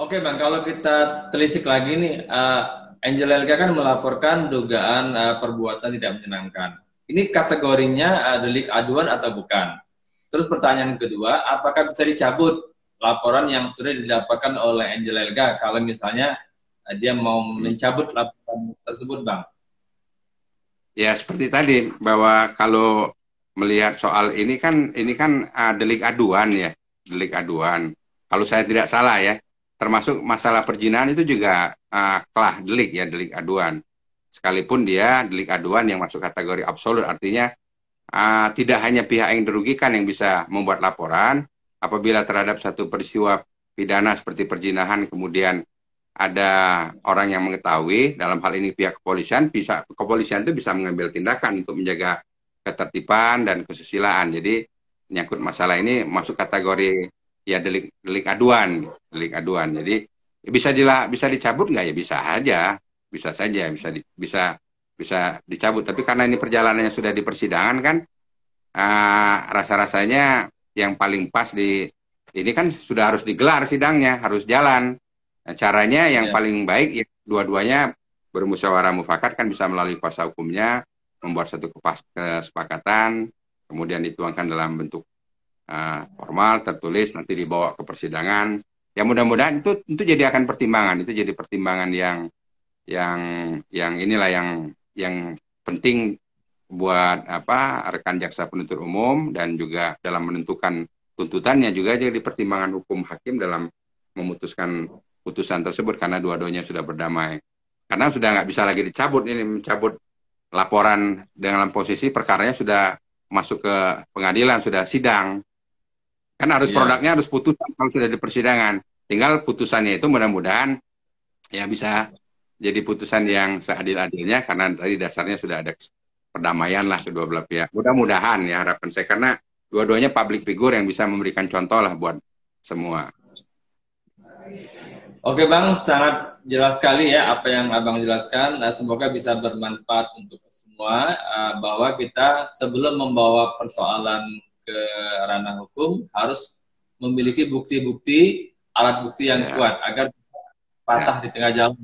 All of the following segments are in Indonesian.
Oke bang, kalau kita telisik lagi nih, uh, Elga kan melaporkan dugaan uh, perbuatan tidak menyenangkan. Ini kategorinya uh, delik aduan atau bukan? Terus pertanyaan kedua, apakah bisa dicabut laporan yang sudah didapatkan oleh Angel Elga kalau misalnya uh, dia mau mencabut laporan tersebut bang? Ya seperti tadi bahwa kalau melihat soal ini kan ini kan uh, delik aduan ya, delik aduan. Kalau saya tidak salah ya, termasuk masalah perjinahan itu juga uh, ah, kelah delik ya delik aduan sekalipun dia delik aduan yang masuk kategori absolut artinya uh, tidak hanya pihak yang dirugikan yang bisa membuat laporan apabila terhadap satu peristiwa pidana seperti perjinahan kemudian ada orang yang mengetahui dalam hal ini pihak kepolisian bisa kepolisian itu bisa mengambil tindakan untuk menjaga ketertiban dan kesusilaan jadi menyangkut masalah ini masuk kategori ya delik delik aduan delik aduan jadi bisa dila, bisa dicabut nggak ya bisa aja bisa saja bisa di, bisa bisa dicabut tapi karena ini perjalanannya sudah di persidangan kan uh, ah, rasa rasanya yang paling pas di ini kan sudah harus digelar sidangnya harus jalan nah, caranya yang ya. paling baik ya dua-duanya bermusyawarah mufakat kan bisa melalui kuasa hukumnya membuat satu kesepakatan kemudian dituangkan dalam bentuk Ah, formal tertulis nanti dibawa ke persidangan. Ya mudah-mudahan itu itu jadi akan pertimbangan, itu jadi pertimbangan yang yang yang inilah yang yang penting buat apa rekan jaksa penuntut umum dan juga dalam menentukan tuntutannya juga jadi pertimbangan hukum hakim dalam memutuskan putusan tersebut karena dua-duanya sudah berdamai. Karena sudah nggak bisa lagi dicabut ini mencabut laporan dengan posisi perkaranya sudah masuk ke pengadilan sudah sidang Kan harus yeah. produknya harus putus kalau sudah di persidangan. Tinggal putusannya itu mudah-mudahan ya bisa jadi putusan yang seadil-adilnya karena tadi dasarnya sudah ada perdamaian lah kedua belah pihak. Mudah-mudahan ya harapan saya karena dua-duanya public figure yang bisa memberikan contoh lah buat semua. Oke Bang, sangat jelas sekali ya apa yang Abang jelaskan. Nah, semoga bisa bermanfaat untuk semua eh, bahwa kita sebelum membawa persoalan ke ranah hukum harus memiliki bukti-bukti alat bukti yang ya. kuat agar patah ya. di tengah jalan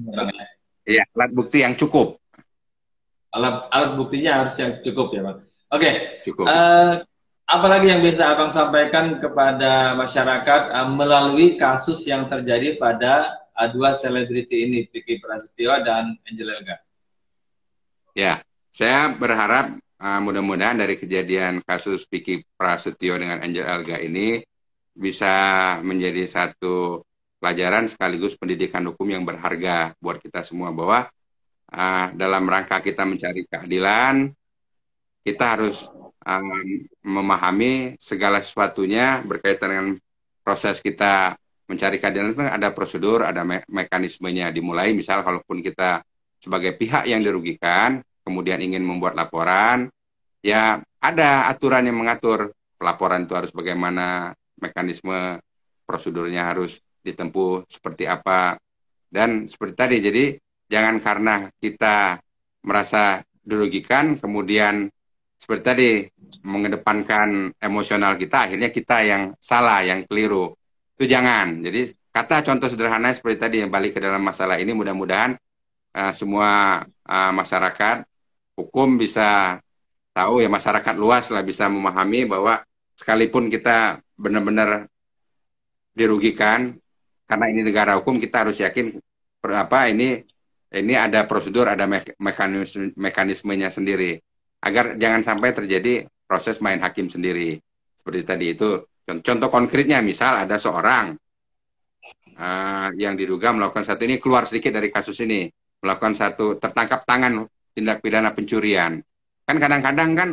Iya, alat bukti yang cukup alat alat buktinya harus yang cukup ya Pak. oke okay. cukup uh, eh, apalagi yang bisa abang sampaikan kepada masyarakat uh, melalui kasus yang terjadi pada uh, dua selebriti ini Vicky Prasetyo dan Angel Elga ya saya berharap uh, mudah-mudahan dari kejadian kasus Vicky Prasetyo dengan Angel Elga ini bisa menjadi satu pelajaran sekaligus pendidikan hukum yang berharga buat kita semua bahwa uh, dalam rangka kita mencari keadilan kita harus um, memahami segala sesuatunya berkaitan dengan proses kita mencari keadilan itu ada prosedur, ada me mekanismenya dimulai misal kalaupun kita sebagai pihak yang dirugikan kemudian ingin membuat laporan, ya ada aturan yang mengatur pelaporan itu harus bagaimana, mekanisme prosedurnya harus ditempuh seperti apa dan seperti tadi jadi jangan karena kita merasa dirugikan kemudian seperti tadi mengedepankan emosional kita akhirnya kita yang salah yang keliru itu jangan jadi kata contoh sederhana seperti tadi yang balik ke dalam masalah ini mudah-mudahan uh, semua uh, masyarakat hukum bisa tahu ya masyarakat luas lah bisa memahami bahwa sekalipun kita benar-benar dirugikan karena ini negara hukum kita harus yakin apa ini ini ada prosedur ada mekanisme mekanismenya sendiri agar jangan sampai terjadi proses main hakim sendiri seperti tadi itu contoh konkretnya misal ada seorang uh, yang diduga melakukan satu ini keluar sedikit dari kasus ini melakukan satu tertangkap tangan tindak pidana pencurian. Kan kadang-kadang kan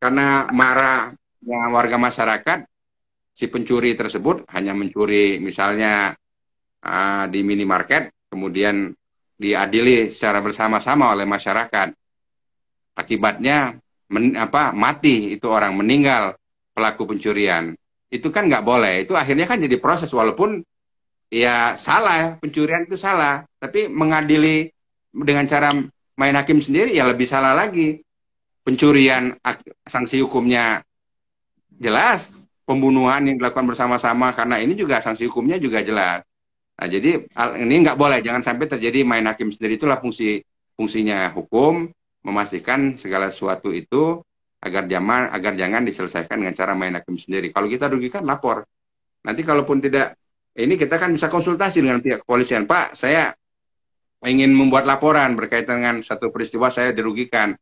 karena marah ya, warga masyarakat, si pencuri tersebut hanya mencuri misalnya uh, di minimarket, kemudian diadili secara bersama-sama oleh masyarakat. Akibatnya men, apa mati itu orang meninggal pelaku pencurian. Itu kan nggak boleh. Itu akhirnya kan jadi proses walaupun ya salah pencurian itu salah, tapi mengadili dengan cara main hakim sendiri ya lebih salah lagi. Pencurian sanksi hukumnya jelas, pembunuhan yang dilakukan bersama-sama karena ini juga sanksi hukumnya juga jelas. Nah, jadi ini nggak boleh, jangan sampai terjadi main hakim sendiri itulah fungsi fungsinya hukum memastikan segala sesuatu itu agar jangan agar jangan diselesaikan dengan cara main hakim sendiri. Kalau kita rugikan lapor. Nanti kalaupun tidak ini kita kan bisa konsultasi dengan pihak kepolisian, Pak. Saya ingin membuat laporan berkaitan dengan satu peristiwa saya dirugikan,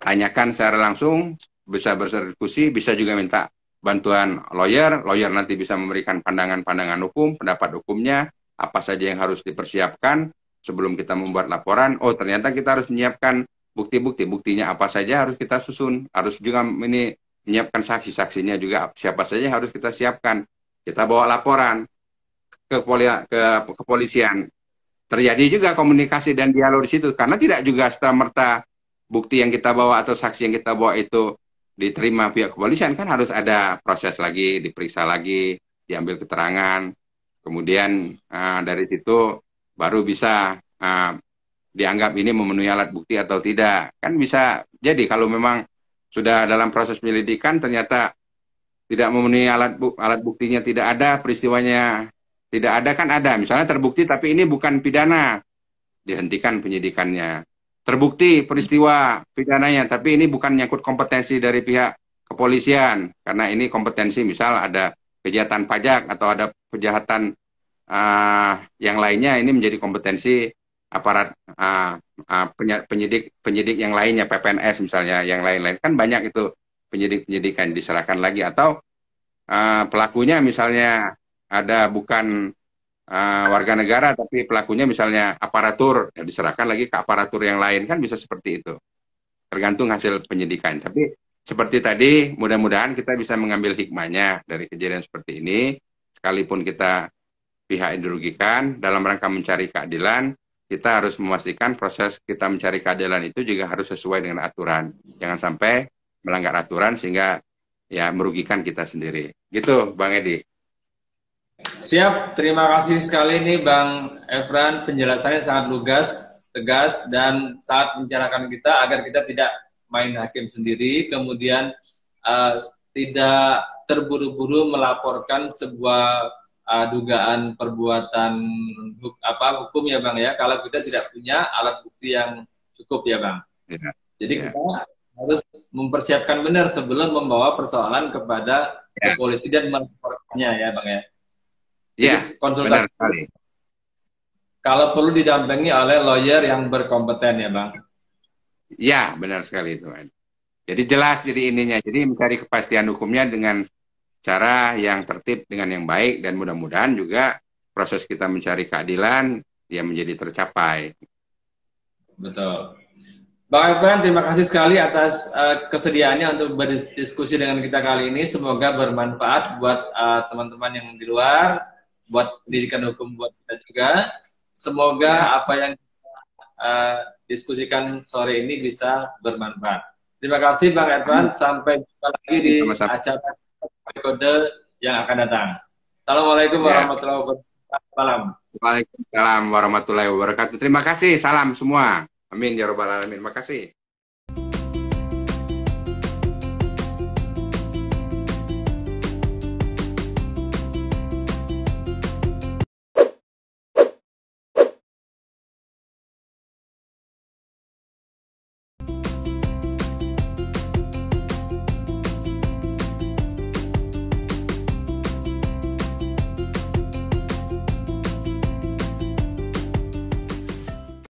tanyakan secara langsung, bisa berdiskusi, bisa juga minta bantuan lawyer, lawyer nanti bisa memberikan pandangan-pandangan hukum, pendapat hukumnya, apa saja yang harus dipersiapkan sebelum kita membuat laporan. Oh, ternyata kita harus menyiapkan bukti-bukti, buktinya apa saja harus kita susun, harus juga ini menyiapkan saksi-saksinya juga siapa saja harus kita siapkan. Kita bawa laporan ke, poli, ke kepolisian terjadi juga komunikasi dan dialog di situ karena tidak juga serta merta bukti yang kita bawa atau saksi yang kita bawa itu diterima pihak kepolisian kan harus ada proses lagi diperiksa lagi diambil keterangan kemudian uh, dari situ baru bisa uh, dianggap ini memenuhi alat bukti atau tidak kan bisa jadi kalau memang sudah dalam proses penyelidikan ternyata tidak memenuhi alat bu alat buktinya tidak ada peristiwanya tidak ada kan ada. Misalnya terbukti tapi ini bukan pidana. Dihentikan penyidikannya. Terbukti peristiwa pidananya tapi ini bukan nyangkut kompetensi dari pihak kepolisian. Karena ini kompetensi misal ada kejahatan pajak atau ada kejahatan uh, yang lainnya ini menjadi kompetensi aparat uh, uh, penyidik penyidik yang lainnya PPNS misalnya yang lain-lain kan banyak itu penyidik penyidikan diserahkan lagi atau uh, pelakunya misalnya ada bukan uh, warga negara tapi pelakunya misalnya aparatur ya diserahkan lagi ke aparatur yang lain kan bisa seperti itu tergantung hasil penyidikan tapi seperti tadi mudah-mudahan kita bisa mengambil hikmahnya dari kejadian seperti ini sekalipun kita pihak yang dirugikan dalam rangka mencari keadilan kita harus memastikan proses kita mencari keadilan itu juga harus sesuai dengan aturan jangan sampai melanggar aturan sehingga ya merugikan kita sendiri gitu bang Edi Siap, terima kasih sekali nih Bang Efran, penjelasannya sangat lugas, tegas, dan saat mencerahkan kita agar kita tidak main hakim sendiri, kemudian uh, tidak terburu-buru melaporkan sebuah uh, dugaan perbuatan huk, apa hukum ya Bang ya, kalau kita tidak punya alat bukti yang cukup ya Bang. Ya. Jadi ya. kita harus mempersiapkan benar sebelum membawa persoalan kepada ya. polisi dan melaporkannya ya Bang ya. Iya, konsultasi. Benar sekali. Kalau perlu didampingi oleh lawyer yang berkompeten ya, Bang. Ya, benar sekali itu. Jadi jelas jadi ininya. Jadi mencari kepastian hukumnya dengan cara yang tertib dengan yang baik dan mudah-mudahan juga proses kita mencari keadilan yang menjadi tercapai. Betul. Bang Efren, terima kasih sekali atas uh, kesediaannya untuk berdiskusi dengan kita kali ini. Semoga bermanfaat buat eh, teman-teman uh, teman -teman yang di luar buat pendidikan hukum buat kita juga. Semoga ya. apa yang kita uh, diskusikan sore ini bisa bermanfaat. Terima kasih Bang Edwan. Hmm. Sampai jumpa lagi di acara kode yang akan datang. Assalamualaikum ya. warahmatullahi wabarakatuh. Salam. Waalaikumsalam warahmatullahi wabarakatuh. Terima kasih. Salam semua. Amin ya robbal alamin. Terima